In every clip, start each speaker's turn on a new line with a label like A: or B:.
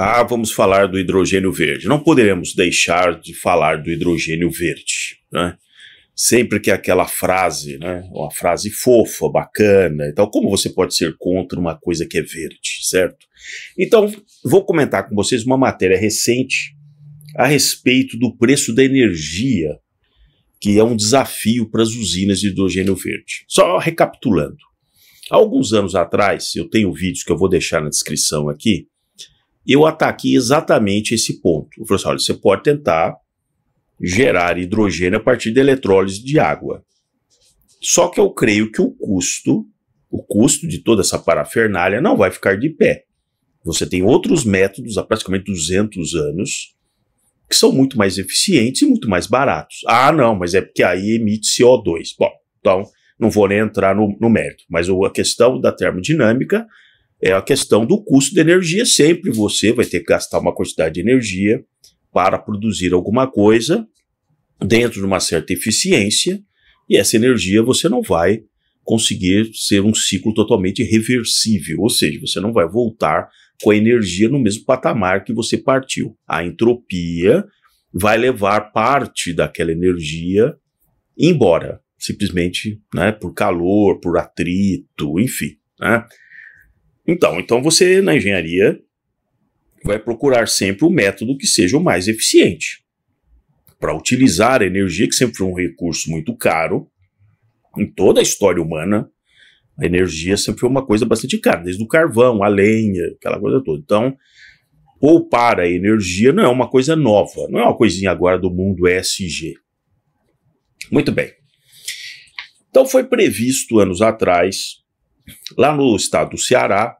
A: Ah, vamos falar do hidrogênio verde. Não poderemos deixar de falar do hidrogênio verde, né? Sempre que aquela frase, né, uma frase fofa, bacana e tal, como você pode ser contra uma coisa que é verde, certo? Então, vou comentar com vocês uma matéria recente a respeito do preço da energia, que é um desafio para as usinas de hidrogênio verde. Só recapitulando. Há alguns anos atrás, eu tenho vídeos que eu vou deixar na descrição aqui, eu ataquei exatamente esse ponto. Eu falei assim, olha, você pode tentar gerar hidrogênio a partir de eletrólise de água. Só que eu creio que o custo, o custo de toda essa parafernália não vai ficar de pé. Você tem outros métodos há praticamente 200 anos que são muito mais eficientes e muito mais baratos. Ah, não, mas é porque aí emite CO2. Bom, então não vou nem entrar no, no mérito, mas a questão da termodinâmica é a questão do custo de energia. Sempre você vai ter que gastar uma quantidade de energia para produzir alguma coisa dentro de uma certa eficiência, e essa energia você não vai conseguir ser um ciclo totalmente reversível, ou seja, você não vai voltar com a energia no mesmo patamar que você partiu. A entropia vai levar parte daquela energia embora, simplesmente né, por calor, por atrito, enfim. Né? Então, então você na engenharia vai procurar sempre o método que seja o mais eficiente para utilizar a energia que sempre foi um recurso muito caro em toda a história humana. A energia sempre foi uma coisa bastante cara, desde o carvão, a lenha, aquela coisa toda. Então, poupar a energia não é uma coisa nova, não é uma coisinha agora do mundo SG. Muito bem. Então foi previsto anos atrás lá no estado do Ceará,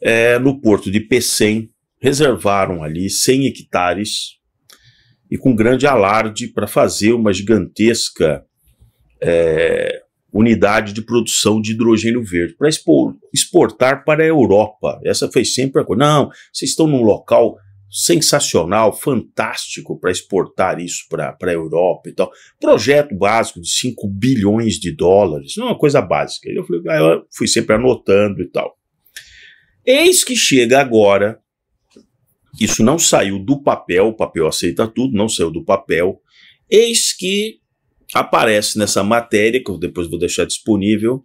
A: é, no porto de Pecém, reservaram ali 100 hectares e com grande alarde para fazer uma gigantesca é, unidade de produção de hidrogênio verde para exportar para a Europa. Essa foi sempre a coisa. Não, vocês estão num local sensacional, fantástico para exportar isso para a Europa e tal. Projeto básico de 5 bilhões de dólares, não é uma coisa básica. Eu fui, ah, eu fui sempre anotando e tal. Eis que chega agora, isso não saiu do papel, o papel aceita tudo, não saiu do papel. Eis que aparece nessa matéria, que eu depois vou deixar disponível,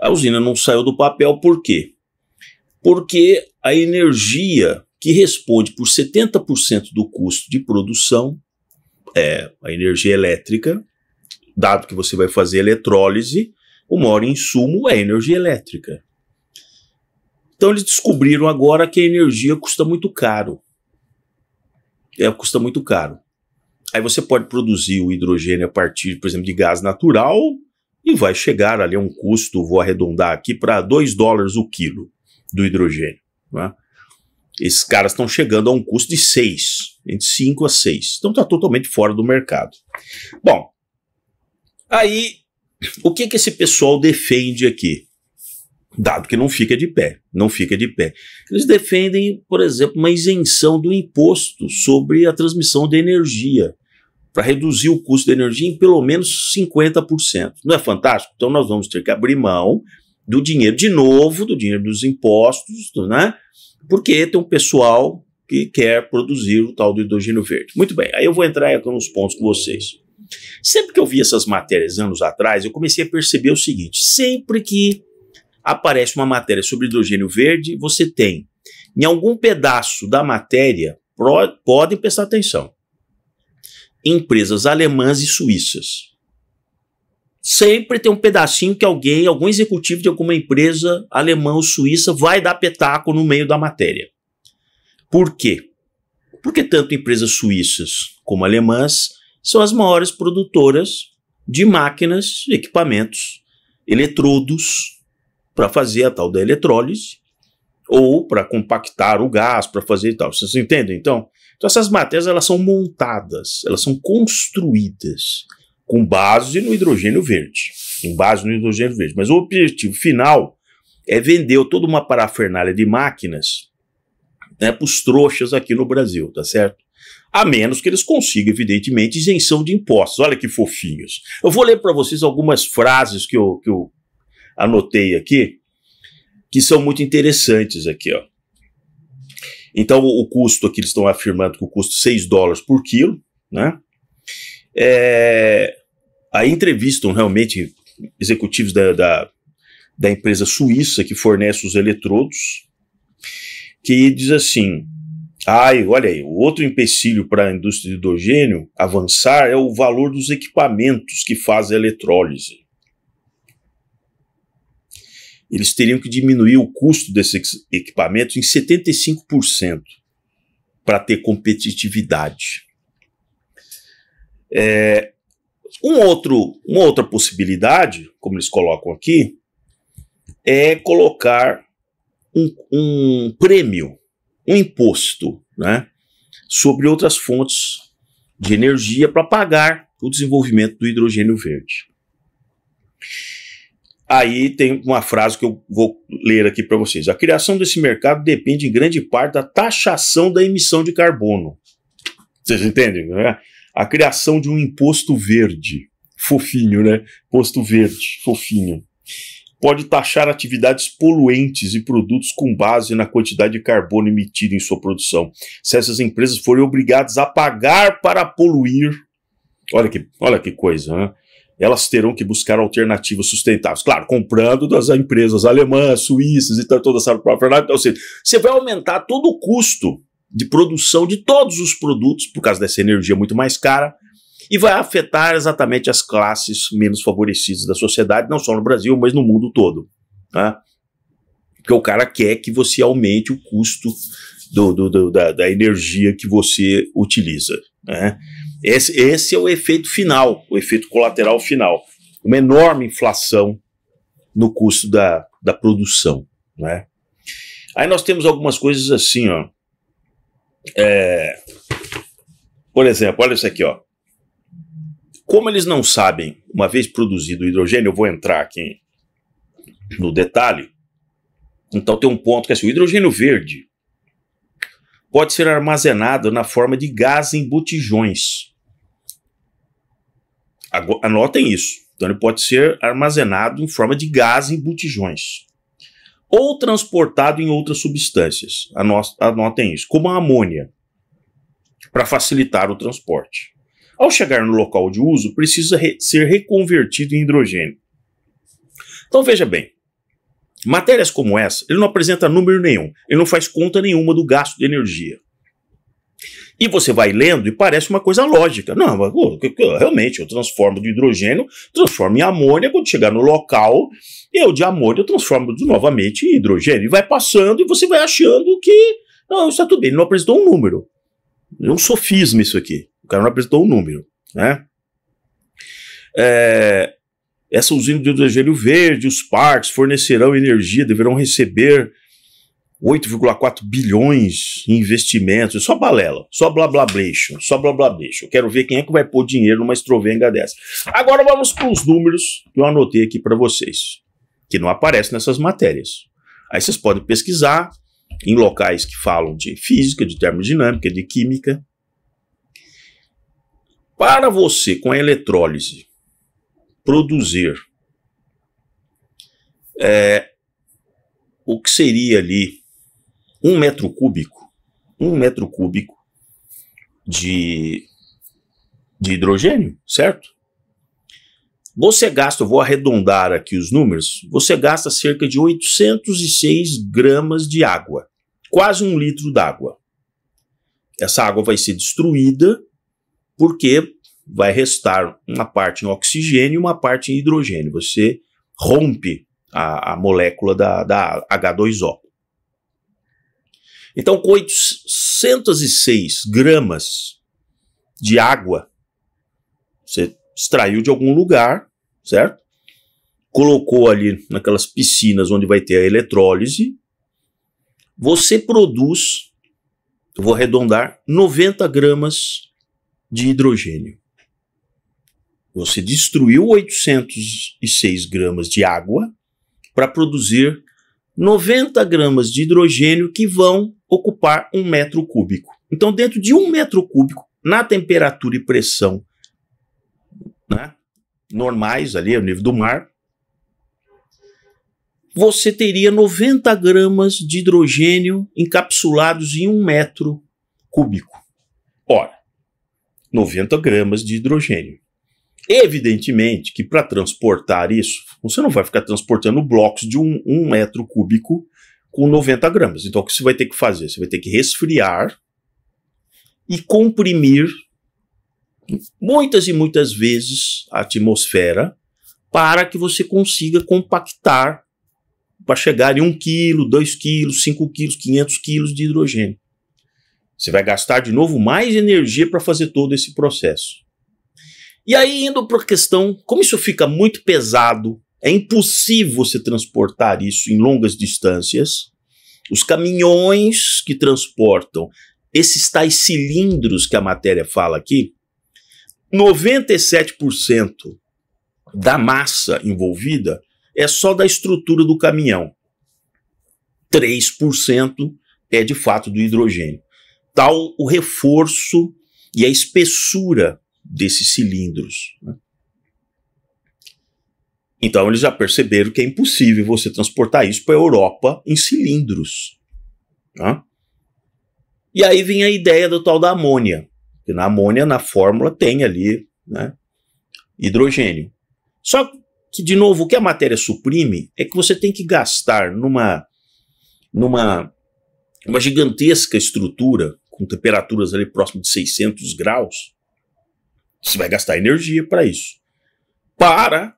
A: a usina não saiu do papel, por quê? Porque a energia que responde por 70% do custo de produção, é, a energia elétrica, dado que você vai fazer eletrólise, o maior insumo é a energia elétrica. Então eles descobriram agora que a energia custa muito caro. É, custa muito caro. Aí você pode produzir o hidrogênio a partir, por exemplo, de gás natural e vai chegar ali a um custo, vou arredondar aqui, para 2 dólares o quilo do hidrogênio. Né? Esses caras estão chegando a um custo de 6, entre 5 a 6. Então está totalmente fora do mercado. Bom, aí o que, que esse pessoal defende aqui? Dado que não fica de pé, não fica de pé. Eles defendem, por exemplo, uma isenção do imposto sobre a transmissão de energia, para reduzir o custo da energia em pelo menos 50%. Não é fantástico? Então nós vamos ter que abrir mão do dinheiro de novo, do dinheiro dos impostos, né? Porque tem um pessoal que quer produzir o tal do hidrogênio verde. Muito bem, aí eu vou entrar em alguns pontos com vocês. Sempre que eu vi essas matérias anos atrás, eu comecei a perceber o seguinte: sempre que aparece uma matéria sobre hidrogênio verde, você tem em algum pedaço da matéria, podem prestar atenção. Empresas alemãs e suíças sempre tem um pedacinho que alguém, algum executivo de alguma empresa alemã ou suíça vai dar petaco no meio da matéria. Por quê? Porque tanto empresas suíças como alemãs são as maiores produtoras de máquinas, equipamentos, eletrodos para fazer a tal da eletrólise ou para compactar o gás, para fazer e tal. Vocês entendem? Então, então essas matérias elas são montadas, elas são construídas com base no hidrogênio verde. Com base no hidrogênio verde. Mas o objetivo final é vender toda uma parafernália de máquinas né, para os trouxas aqui no Brasil, tá certo? A menos que eles consigam, evidentemente, isenção de impostos. Olha que fofinhos. Eu vou ler para vocês algumas frases que eu, que eu anotei aqui, que são muito interessantes aqui. Ó. Então, o custo aqui, eles estão afirmando que o custo 6 é dólares por quilo, né? É, aí entrevistam realmente executivos da, da, da empresa suíça que fornece os eletrodos, que diz assim: Ai, olha aí, o outro empecilho para a indústria de hidrogênio avançar é o valor dos equipamentos que fazem a eletrólise. Eles teriam que diminuir o custo desses equipamentos em 75% para ter competitividade. É, um outro, uma outra possibilidade, como eles colocam aqui, é colocar um, um prêmio, um imposto, né, sobre outras fontes de energia para pagar o desenvolvimento do hidrogênio verde. Aí tem uma frase que eu vou ler aqui para vocês. A criação desse mercado depende em grande parte da taxação da emissão de carbono. Vocês entendem? Né? a criação de um imposto verde. Fofinho, né? Imposto verde, fofinho. Pode taxar atividades poluentes e produtos com base na quantidade de carbono emitido em sua produção. Se essas empresas forem obrigadas a pagar para poluir, olha que, olha que coisa, né? elas terão que buscar alternativas sustentáveis. Claro, comprando das empresas alemãs, suíças e toda essa própria. Então, ou seja, você vai aumentar todo o custo de produção de todos os produtos, por causa dessa energia muito mais cara, e vai afetar exatamente as classes menos favorecidas da sociedade, não só no Brasil, mas no mundo todo. Tá? Porque o cara quer que você aumente o custo do, do, do, da, da, energia que você utiliza. Né? Esse, esse é o efeito final, o efeito colateral final. Uma enorme inflação no custo da, da produção. Né? Aí nós temos algumas coisas assim, ó. É, por exemplo, olha isso aqui, ó. Como eles não sabem, uma vez produzido o hidrogênio, eu vou entrar aqui no detalhe. Então tem um ponto que é assim, o hidrogênio verde pode ser armazenado na forma de gás em botijões. anotem isso. Então ele pode ser armazenado em forma de gás em botijões ou transportado em outras substâncias. Anotem isso, como a amônia, para facilitar o transporte. Ao chegar no local de uso, precisa re ser reconvertido em hidrogênio. Então veja bem, matérias como essa, ele não apresenta número nenhum, ele não faz conta nenhuma do gasto de energia. E você vai lendo e parece uma coisa lógica. Não, mas, realmente, eu transformo de hidrogênio, transformo em amônia, quando chegar no local, eu de amônia eu transformo de, novamente em hidrogênio. E vai passando e você vai achando que, não, está tudo bem, ele não apresentou um número. É um sofisma isso aqui. O cara não apresentou um número, né? É, essa usina de hidrogênio verde, os parques fornecerão energia, deverão receber 8,4 bilhões em investimentos, só balela, só blá blá bleixo, só blá blá bleixo. Eu quero ver quem é que vai pôr dinheiro numa estrovenga dessa. Agora vamos para os números que eu anotei aqui para vocês, que não aparecem nessas matérias. Aí vocês podem pesquisar em locais que falam de física, de termodinâmica, de química. Para você, com a eletrólise, produzir é, o que seria ali um metro cúbico, um metro cúbico de, de hidrogênio, certo? Você gasta, vou arredondar aqui os números, você gasta cerca de 806 gramas de água, quase um litro d'água. Essa água vai ser destruída porque vai restar uma parte em oxigênio e uma parte em hidrogênio. Você rompe a, a molécula da, da H2O. Então, com 806 gramas de água, você extraiu de algum lugar, certo? Colocou ali naquelas piscinas onde vai ter a eletrólise, você produz, eu vou arredondar, 90 gramas de hidrogênio. Você destruiu 806 gramas de água para produzir 90 gramas de hidrogênio que vão ocupar um metro cúbico. Então, dentro de um metro cúbico, na temperatura e pressão né, normais, ali ao nível do mar, você teria 90 gramas de hidrogênio encapsulados em um metro cúbico. Ora, 90 gramas de hidrogênio. Evidentemente que para transportar isso, você não vai ficar transportando blocos de um, um metro cúbico com 90 gramas. Então, o que você vai ter que fazer? Você vai ter que resfriar e comprimir muitas e muitas vezes a atmosfera para que você consiga compactar para chegar em 1 kg, 2 kg, 5 kg, 500 kg de hidrogênio. Você vai gastar de novo mais energia para fazer todo esse processo. E aí, indo para a questão, como isso fica muito pesado, é impossível se transportar isso em longas distâncias. Os caminhões que transportam esses tais cilindros que a matéria fala aqui, 97% da massa envolvida é só da estrutura do caminhão. 3% é de fato do hidrogênio. Tal o reforço e a espessura desses cilindros. Né? Então eles já perceberam que é impossível você transportar isso para a Europa em cilindros. Né? E aí vem a ideia do tal da amônia. Que na amônia, na fórmula, tem ali né, hidrogênio. Só que, de novo, o que a matéria suprime é que você tem que gastar numa, numa uma gigantesca estrutura, com temperaturas ali próximo de 600 graus, você vai gastar energia para isso. Para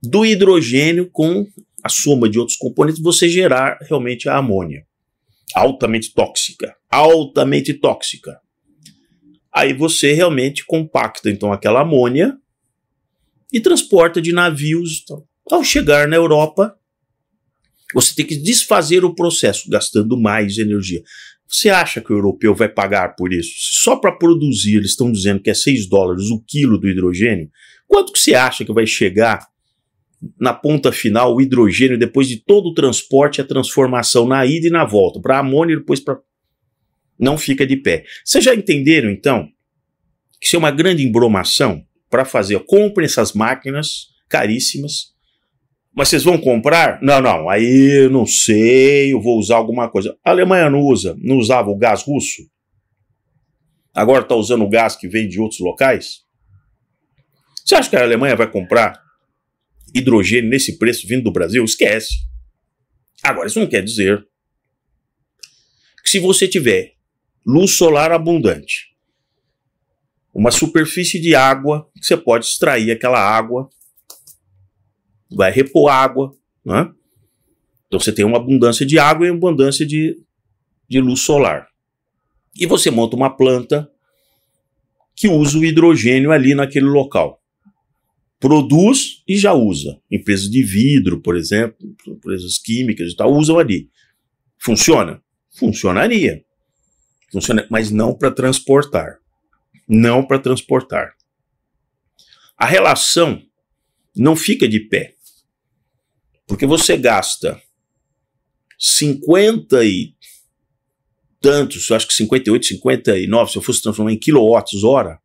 A: do hidrogênio com a soma de outros componentes você gerar realmente a amônia. Altamente tóxica. Altamente tóxica. Aí você realmente compacta então aquela amônia e transporta de navios. Então. Ao chegar na Europa, você tem que desfazer o processo, gastando mais energia. Você acha que o europeu vai pagar por isso? Só para produzir, eles estão dizendo que é 6 dólares o quilo do hidrogênio. Quanto que você acha que vai chegar na ponta final o hidrogênio depois de todo o transporte e a transformação na ida e na volta, para amônia e depois para não fica de pé. Vocês já entenderam então que isso é uma grande embromação para fazer, compre essas máquinas caríssimas mas vocês vão comprar? Não, não, aí eu não sei, eu vou usar alguma coisa. A Alemanha não usa, não usava o gás russo? Agora está usando o gás que vem de outros locais? Você acha que a Alemanha vai comprar hidrogênio nesse preço vindo do Brasil? Esquece. Agora, isso não quer dizer que se você tiver luz solar abundante, uma superfície de água, que você pode extrair aquela água vai repor água, né? Então você tem uma abundância de água e uma abundância de, de luz solar. E você monta uma planta que usa o hidrogênio ali naquele local. Produz e já usa. Empresas de vidro, por exemplo, empresas químicas e tal, usam ali. Funciona? Funcionaria. Funciona, mas não para transportar. Não para transportar. A relação não fica de pé. Porque você gasta 50 e tantos, acho que 58, 59, se eu fosse transformar em quilowatts hora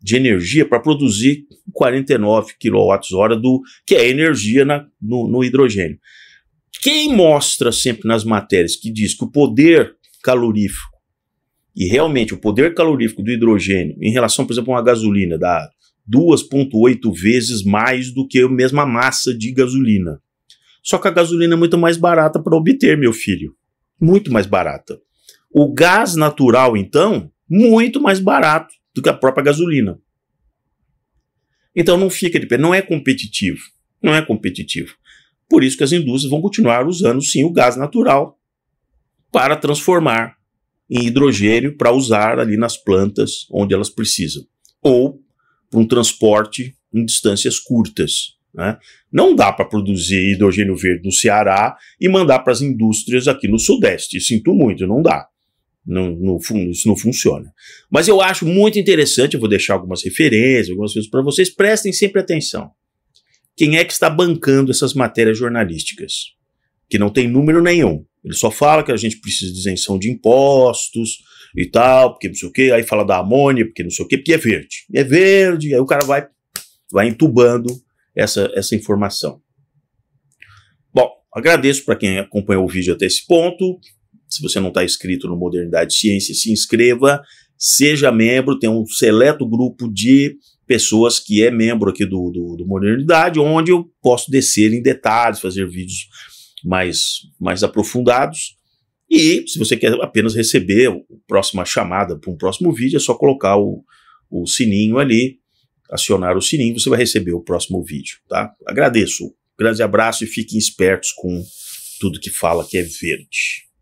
A: de energia para produzir 49 quilowatts hora do que é energia na, no, no hidrogênio. Quem mostra sempre nas matérias que diz que o poder calorífico e realmente o poder calorífico do hidrogênio em relação, por exemplo, a uma gasolina dá 2.8 vezes mais do que a mesma massa de gasolina. Só que a gasolina é muito mais barata para obter, meu filho. Muito mais barata. O gás natural, então, muito mais barato do que a própria gasolina. Então não fica de pé, não é competitivo. Não é competitivo. Por isso que as indústrias vão continuar usando sim o gás natural para transformar em hidrogênio para usar ali nas plantas onde elas precisam, ou para um transporte em distâncias curtas. Né? Não dá para produzir hidrogênio verde no Ceará e mandar para as indústrias aqui no Sudeste. Sinto muito, não dá. Não, não, isso não funciona. Mas eu acho muito interessante, eu vou deixar algumas referências, algumas coisas para vocês, prestem sempre atenção. Quem é que está bancando essas matérias jornalísticas? Que não tem número nenhum. Ele só fala que a gente precisa de isenção de impostos e tal, porque não sei o quê, aí fala da amônia, porque não sei o quê, porque é verde. É verde, aí o cara vai, vai entubando essa, essa informação. Bom, agradeço para quem acompanhou o vídeo até esse ponto. Se você não está inscrito no Modernidade Ciência, se inscreva, seja membro, tem um seleto grupo de pessoas que é membro aqui do, do, do Modernidade, onde eu posso descer em detalhes, fazer vídeos mais, mais aprofundados. E se você quer apenas receber a próxima chamada para um próximo vídeo, é só colocar o, o sininho ali acionar o sininho, você vai receber o próximo vídeo, tá? Agradeço. Grande abraço e fiquem espertos com tudo que fala que é verde.